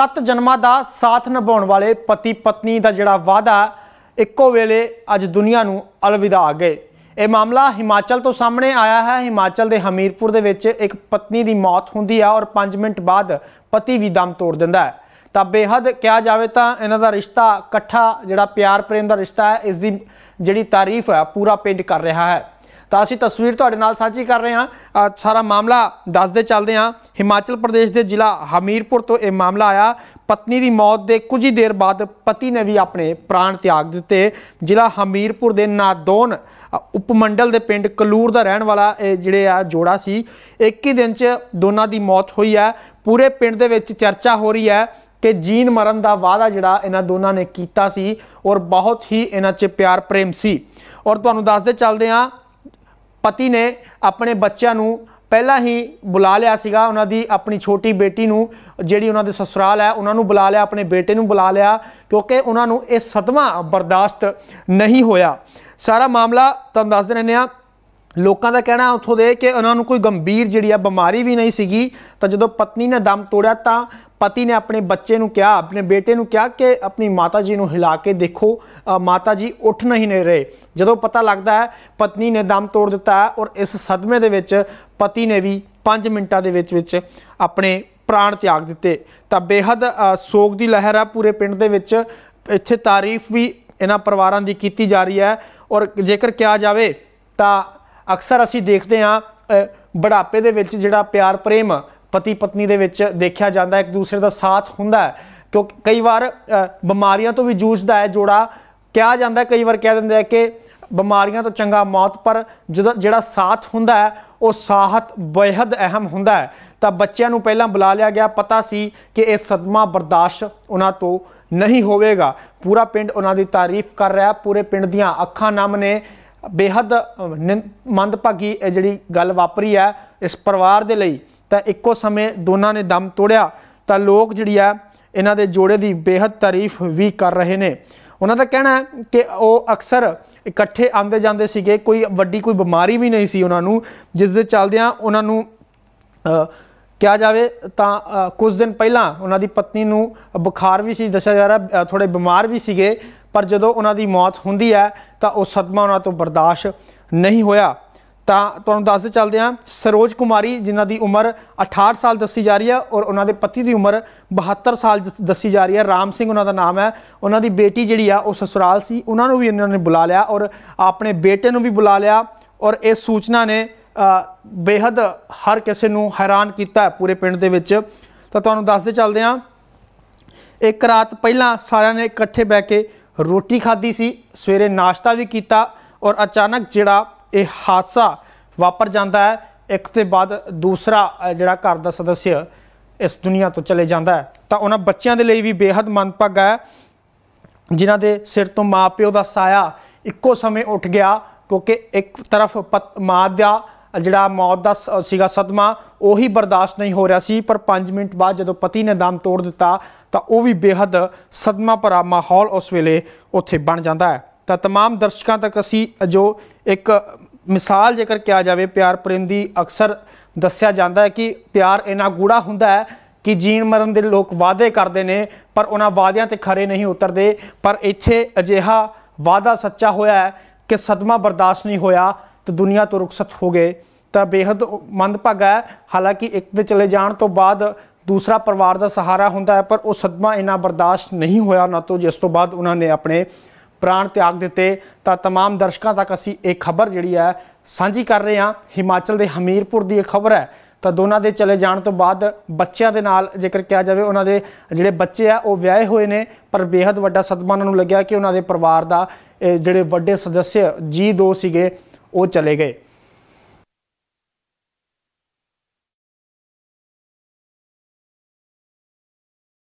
ਸੱਤ ਜਨਮਾਂ ਦਾ ਸਾਥ ਨਿਭਾਉਣ ਵਾਲੇ ਪਤੀ ਪਤਨੀ ਦਾ ਜਿਹੜਾ ਵਾਅਦਾ ਇੱਕੋ ਵੇਲੇ ਅੱਜ ਦੁਨੀਆ ਨੂੰ ਅਲਵਿਦਾ ਆ ਗਏ ਇਹ ਮਾਮਲਾ ਹਿਮਾਚਲ ਤੋਂ ਸਾਹਮਣੇ ਆਇਆ ਹੈ ਹਿਮਾਚਲ ਦੇ ਹਮੀਰਪੁਰ ਦੇ ਵਿੱਚ ਇੱਕ ਪਤਨੀ ਦੀ ਮੌਤ ਹੁੰਦੀ ਹੈ ਔਰ 5 ਮਿੰਟ ਬਾਅਦ ਪਤੀ ਵੀ ਦਮ ਤੋੜ ਦਿੰਦਾ ਹੈ ਤਾਂ ਬੇਹੱਦ ਕਿਹਾ ਜਾਵੇ ਤਾਂ ਇਹਨਾਂ ਦਾ ਰਿਸ਼ਤਾ ਇਕੱਠਾ ਜਿਹੜਾ ਪਿਆਰ ਪ੍ਰੇਮ ਦਾ ਰਿਸ਼ਤਾ ਹੈ ਇਸ ਦੀ ਜਿਹੜੀ ਤਾਰੀਫ ਹੈ ਪੂਰਾ ਪਿੰਡ ਕਰ ਰਿਹਾ ਹੈ ਤਾਂ ਅਸੀਂ ਤਸਵੀਰ ਤੁਹਾਡੇ ਨਾਲ ਸਾਂਝੀ ਕਰ ਰਹੇ ਹਾਂ ਸਾਰਾ ਮਾਮਲਾ ਦੱਸਦੇ ਚੱਲਦੇ ਹਾਂ ਹਿਮਾਚਲ ਪ੍ਰਦੇਸ਼ ਦੇ ਜ਼ਿਲ੍ਹਾ ਹਮੀਰਪੁਰ ਤੋਂ ਇਹ ਮਾਮਲਾ ਆਇਆ ਪਤਨੀ ਦੀ ਮੌਤ ਦੇ ਕੁਝ ਹੀ ਦੇਰ ਬਾਅਦ ਪਤੀ ਨੇ ਵੀ ਆਪਣੇ ਪ੍ਰਾਣ ਤਿਆਗ ਦਿੱਤੇ ਜ਼ਿਲ੍ਹਾ ਹਮੀਰਪੁਰ ਦੇ ਨਾਦੋਨ ਉਪਮੰਡਲ ਦੇ ਪਿੰਡ ਕਲੂਰ ਦਾ ਰਹਿਣ ਵਾਲਾ ਇਹ ਜਿਹੜੇ ਆ ਜੋੜਾ ਸੀ ਇੱਕ ਹੀ ਦਿਨ 'ਚ ਦੋਨਾਂ ਦੀ ਮੌਤ ਹੋਈ ਹੈ ਪੂਰੇ ਪਿੰਡ ਦੇ ਵਿੱਚ ਚਰਚਾ ਹੋ ਰਹੀ ਹੈ ਕਿ ਜੀਨ ਮਰਨ ਦਾ ਵਾਅਦਾ ਜਿਹੜਾ ਇਹਨਾਂ ਦੋਨਾਂ ਨੇ ਕੀਤਾ ਸੀ ਔਰ ਬਹੁਤ ਹੀ ਇਹਨਾਂ 'ਚ ਪਿਆਰ ਪ੍ਰੇਮ ਸੀ ਔਰ ਤੁਹਾਨੂੰ ਦੱਸਦੇ ਚੱਲਦੇ ਆ ਪਤੀ ਨੇ ਆਪਣੇ ਬੱਚਿਆਂ ਨੂੰ ਪਹਿਲਾਂ ਹੀ ਬੁਲਾ ਲਿਆ ਸੀਗਾ ਉਹਨਾਂ ਦੀ ਆਪਣੀ ਛੋਟੀ ਬੇਟੀ ਨੂੰ ਜਿਹੜੀ ਉਹਨਾਂ ਦੇ ਸਸੁਰਾਲ ਹੈ ਉਹਨਾਂ ਨੂੰ ਬੁਲਾ ਲਿਆ ਆਪਣੇ ਬੇਟੇ ਨੂੰ ਬੁਲਾ ਲਿਆ ਕਿਉਂਕਿ ਉਹਨਾਂ ਨੂੰ ਇਹ ਸਦਮਾ ਬਰਦਾਸ਼ਤ ਨਹੀਂ ਹੋਇਆ ਸਾਰਾ ਮਾਮਲਾ ਤੁਹਾਨੂੰ ਦੱਸ ਦਿੰਨੇ ਆ ਲੋਕਾਂ ਦਾ ਕਹਿਣਾ ਉੱਥੋਂ ਦੇ ਕਿ ਉਹਨਾਂ ਨੂੰ ਕੋਈ ਗੰਭੀਰ ਜਿਹੜੀ ਆ ਬਿਮਾਰੀ ਵੀ ਨਹੀਂ ਸੀਗੀ ਤਾਂ ਜਦੋਂ ਪਤਨੀ ਨੇ ਦਮ ਤੋੜਿਆ ਤਾਂ ਪਤੀ ਨੇ ਆਪਣੇ ਬੱਚੇ ਨੂੰ ਕਿਹਾ ਆਪਣੇ ਬੇਟੇ ਨੂੰ ਕਿਹਾ ਕਿ ਆਪਣੀ ਮਾਤਾ ਜੀ ਨੂੰ ਹਿਲਾ ਕੇ ਦੇਖੋ ਮਾਤਾ ਜੀ ਉੱਠ ਨਹੀਂ ਰਹੇ ਜਦੋਂ ਪਤਾ ਲੱਗਦਾ ਹੈ ਪਤਨੀ ਨੇ ਦਮ ਤੋੜ ਦਿੱਤਾ ਔਰ ਇਸ ਸਦਮੇ ਦੇ ਵਿੱਚ ਪਤੀ ਨੇ ਵੀ 5 ਮਿੰਟਾਂ ਦੇ ਵਿੱਚ ਵਿੱਚ ਆਪਣੇ ਪ੍ਰਾਣ ਤਿਆਗ ਦਿੱਤੇ ਤਾਂ ਬੇहद ਸੋਗ ਦੀ ਲਹਿਰ ਆ ਪੂਰੇ ਪਿੰਡ ਦੇ ਵਿੱਚ ਇੱਥੇ ਤਾਰੀਫ ਵੀ ਇਹਨਾਂ ਪਰਿਵਾਰਾਂ ਦੀ ਕੀਤੀ ਜਾ ਰਹੀ ਹੈ ਔਰ ਜੇਕਰ ਕਿਹਾ ਜਾਵੇ ਤਾਂ ਅਕਸਰ ਅਸੀਂ ਦੇਖਦੇ ਹਾਂ ਬੜਾਪੇ ਦੇ ਵਿੱਚ ਜਿਹੜਾ ਪਿਆਰ ਪ੍ਰੇਮ ਪਤੀ ਪਤਨੀ ਦੇ ਵਿੱਚ ਦੇਖਿਆ ਜਾਂਦਾ ਇੱਕ ਦੂਸਰੇ ਦਾ ਸਾਥ ਹੁੰਦਾ ਹੈ ਕਿਉਂਕਿ ਕਈ ਵਾਰ ਬਿਮਾਰੀਆਂ ਤੋਂ ਵੀ ਜੂਝਦਾ ਹੈ ਜੋੜਾ ਕਿਹਾ ਜਾਂਦਾ ਕਈ ਵਾਰ ਕਹਿ ਦਿੰਦੇ ਆ ਕਿ ਬਿਮਾਰੀਆਂ ਤੋਂ ਚੰਗਾ ਮੌਤ ਪਰ ਜਦੋਂ ਜਿਹੜਾ ਸਾਥ ਹੁੰਦਾ ਹੈ ਉਹ ਸਾਹਤ ਬੇहद ਅਹਿਮ ਹੁੰਦਾ ਹੈ ਤਾਂ ਬੱਚਿਆਂ ਨੂੰ ਪਹਿਲਾਂ ਬੁਲਾ ਲਿਆ ਗਿਆ ਪਤਾ ਸੀ ਕਿ ਇਹ ਸਦਮਾ ਬਰਦਾਸ਼ਤ ਉਹਨਾਂ ਤੋਂ ਨਹੀਂ ਹੋਵੇਗਾ ਪੂਰਾ ਪਿੰਡ ਉਹਨਾਂ ਦੀ ਤਾਰੀਫ ਕਰ ਰਿਹਾ ਪੂਰੇ ਪਿੰਡ ਦੀਆਂ ਅੱਖਾਂ ਨਮ ਨੇ ਬੇहद ਮੰਦਭਾਗੀ ਇਹ ਜਿਹੜੀ ਗੱਲ ਵਾਪਰੀ ਹੈ ਇਸ ਪਰਿਵਾਰ ਦੇ ਲਈ ਤਾਂ ਇੱਕੋ ਸਮੇਂ ਦੋਨਾਂ ਨੇ ਦਮ ਤੋੜਿਆ ਤਾਂ ਲੋਕ ਜਿਹੜੀ ਆ ਇਹਨਾਂ ਦੇ ਜੋੜੇ ਦੀ ਬੇहद ਤਾਰੀਫ ਵੀ ਕਰ ਰਹੇ ਨੇ ਉਹਨਾਂ ਦਾ ਕਹਿਣਾ ਹੈ ਕਿ ਉਹ ਅਕਸਰ ਇਕੱਠੇ ਆਉਂਦੇ ਜਾਂਦੇ ਸੀਗੇ ਕੋਈ ਵੱਡੀ ਕੋਈ ਬਿਮਾਰੀ ਵੀ ਨਹੀਂ ਸੀ ਉਹਨਾਂ ਨੂੰ ਜਿਸ ਦੇ ਚੱਲਦਿਆਂ ਉਹਨਾਂ ਨੂੰ ਕਿਹਾ ਜਾਵੇ ਤਾਂ ਕੁਝ ਦਿਨ ਪਹਿਲਾਂ ਉਹਨਾਂ ਦੀ ਪਤਨੀ ਨੂੰ ਬੁਖਾਰ ਵੀ ਸੀ ਦੱਸਿਆ ਜਾ ਰਿਹਾ ਥੋੜੇ ਬਿਮਾਰ ਵੀ ਸੀਗੇ ਪਰ ਜਦੋਂ ਉਹਨਾਂ ਦੀ ਮੌਤ ਹੁੰਦੀ ਹੈ ਤਾਂ ਉਹ ਸਦਮਾ ਉਹਨਾਂ ਤੋਂ ਬਰਦਾਸ਼ਤ ਨਹੀਂ ਹੋਇਆ ਤਾਂ ਤੁਹਾਨੂੰ ਦੱਸਦੇ ਚੱਲਦੇ ਹਾਂ ਸਰੋਜ ਕੁਮਾਰੀ ਜਿਨ੍ਹਾਂ ਦੀ ਉਮਰ 68 ਸਾਲ ਦੱਸੀ ਜਾ ਰਹੀ ਹੈ ਔਰ ਉਹਨਾਂ ਦੇ ਪਤੀ ਦੀ ਉਮਰ 72 ਸਾਲ ਦੱਸੀ ਜਾ ਰਹੀ ਹੈ ਰਾਮ ਸਿੰਘ ਉਹਨਾਂ ਦਾ ਨਾਮ ਹੈ ਉਹਨਾਂ ਦੀ ਬੇਟੀ ਜਿਹੜੀ ਆ ਉਹ ਸਸੁਰਾਲ ਸੀ ਉਹਨਾਂ ਨੂੰ ਵੀ ਇਹਨਾਂ ਨੇ ਬੁਲਾ ਲਿਆ ਔਰ ਆਪਣੇ ਬੇਟੇ ਨੂੰ ਵੀ ਬੁਲਾ ਲਿਆ ਔਰ ਇਹ ਸੂਚਨਾ ਨੇ ਬੇहद ਹਰ ਕਿਸੇ ਨੂੰ ਹੈਰਾਨ ਕੀਤਾ ਪੂਰੇ ਪਿੰਡ ਦੇ ਵਿੱਚ ਤਾਂ ਤੁਹਾਨੂੰ ਦੱਸਦੇ ਚੱਲਦੇ ਹਾਂ ਇੱਕ ਰਾਤ ਪਹਿਲਾਂ ਸਾਰਿਆਂ ਨੇ ਇਕੱਠੇ ਬੈ ਕੇ ਰੋਟੀ ਖਾਧੀ ਸੀ ਸਵੇਰੇ ਨਾਸ਼ਤਾ ਵੀ ਕੀਤਾ ਔਰ ਅਚਾਨਕ ਜਿਹੜਾ ਇਹ ਹਾਦਸਾ ਵਾਪਰ ਜਾਂਦਾ ਹੈ ਇੱਕ ਤੇ ਬਾਅਦ ਦੂਸਰਾ ਜਿਹੜਾ ਘਰ ਦਾ ਸਦੱਸਯ ਇਸ ਦੁਨੀਆ ਤੋਂ ਚਲੇ ਜਾਂਦਾ ਹੈ ਤਾਂ ਉਹਨਾਂ ਬੱਚਿਆਂ ਦੇ ਲਈ ਵੀ ਬੇहद ਮੰਦਭਾਗਾ ਹੈ ਜਿਨ੍ਹਾਂ ਦੇ ਸਿਰ ਤੋਂ ਮਾਪਿਓ ਦਾ ਸਾਇਆ ਇੱਕੋ ਸਮੇਂ ਉੱਠ ਗਿਆ ਕਿਉਂਕਿ ਇੱਕ ਤਰਫ ਮਾਂ ਦਾ ਜਿਹੜਾ ਮੌਤ ਦਾ ਸੀਗਾ ਸਦਮਾ ਉਹੀ ਬਰਦਾਸ਼ਤ ਨਹੀਂ ਹੋ ਰਿਹਾ ਸੀ ਪਰ 5 ਮਿੰਟ ਬਾਅਦ ਜਦੋਂ ਪਤੀ ਨੇ ਦਮ ਤੋੜ ਦਿੱਤਾ ਤਾਂ ਉਹ ਵੀ ਬੇहद ਸਦਮਾ ਭਰਾ ਮਾਹੌਲ ਉਸ ਵੇਲੇ ਉੱਥੇ ਬਣ ਜਾਂਦਾ ਹੈ ਤਾਂ तमाम ਦਰਸ਼ਕਾਂ ਤੱਕ ਅਸੀਂ ਜੋ ਇੱਕ ਮਿਸਾਲ ਜੇਕਰ ਕਿਹਾ ਜਾਵੇ ਪਿਆਰ ਪ੍ਰੇਮ ਦੀ ਅਕਸਰ ਦੱਸਿਆ ਜਾਂਦਾ ਹੈ ਕਿ ਪਿਆਰ ਇਨਾ ਗੂੜਾ ਹੁੰਦਾ ਹੈ ਕਿ ਜੀਣ ਮਰਨ ਦੇ ਲੋਕ ਵਾਅਦੇ ਕਰਦੇ ਨੇ ਪਰ ਉਹਨਾਂ ਵਾਅਦਿਆਂ ਤੇ ਖਰੇ ਨਹੀਂ ਉਤਰਦੇ ਪਰ ਇੱਥੇ ਅਜਿਹਾ ਵਾਅਦਾ ਸੱਚਾ ਹੋਇਆ ਹੈ ਕਿ ਸਦਮਾ ਬਰਦਾਸ਼ਤ ਨਹੀਂ ਹੋਇਆ ਤੇ ਦੁਨੀਆ ਤੋਂ ਰੁਖਸਤ ਹੋ ਗਏ ਤਾਂ ਬੇहद ਮੰਦਭਾਗਾ ਹੈ ਹਾਲਾਂਕਿ ਇੱਕ ਦੇ ਚਲੇ ਜਾਣ ਤੋਂ ਬਾਅਦ ਦੂਸਰਾ ਪਰਿਵਾਰ ਦਾ ਸਹਾਰਾ ਹੁੰਦਾ ਹੈ ਪਰ ਉਹ ਸਦਮਾ ਇਨਾ ਬਰਦਾਸ਼ਤ ਨਹੀਂ ਹੋਇਆ ਨਾ ਤੋਂ ਜਿਸ ਤੋਂ ਬਾਅਦ ਉਹਨਾਂ ਨੇ ਆਪਣੇ ਪ੍ਰਾਣ ਤਿਆਗ ਦਿੱਤੇ ਤਾਂ तमाम ਦਰਸ਼ਕਾਂ ਤੱਕ ਅਸੀਂ ਇਹ ਖਬਰ ਜਿਹੜੀ ਹੈ ਸਾਂਝੀ ਕਰ ਰਹੇ ਹਾਂ ਹਿਮਾਚਲ ਦੇ ਹਮੀਰਪੁਰ ਦੀ ਇਹ ਖਬਰ ਹੈ ਤਾਂ ਦੋਨਾਂ ਦੇ ਚਲੇ ਜਾਣ ਤੋਂ ਬਾਅਦ ਬੱਚਿਆਂ ਦੇ ਨਾਲ ਜੇਕਰ ਕਿਹਾ ਜਾਵੇ ਉਹਨਾਂ ਦੇ ਜਿਹੜੇ ਬੱਚੇ ਆ ਉਹ ਵਿਆਹੇ ਹੋਏ ਨੇ ਪਰ ਬੇहद ਵੱਡਾ ਸਦਮਾ ਉਹਨਾਂ ਨੂੰ ਲੱਗਿਆ ਕਿ ਉਹਨਾਂ ਦੇ ਪਰਿਵਾਰ ਦਾ ਜਿਹੜੇ ਵੱਡੇ ਸਦੱਸਿਆ ਜੀ ਦੋ ਸੀਗੇ ਉਹ ਚਲੇ ਗਏ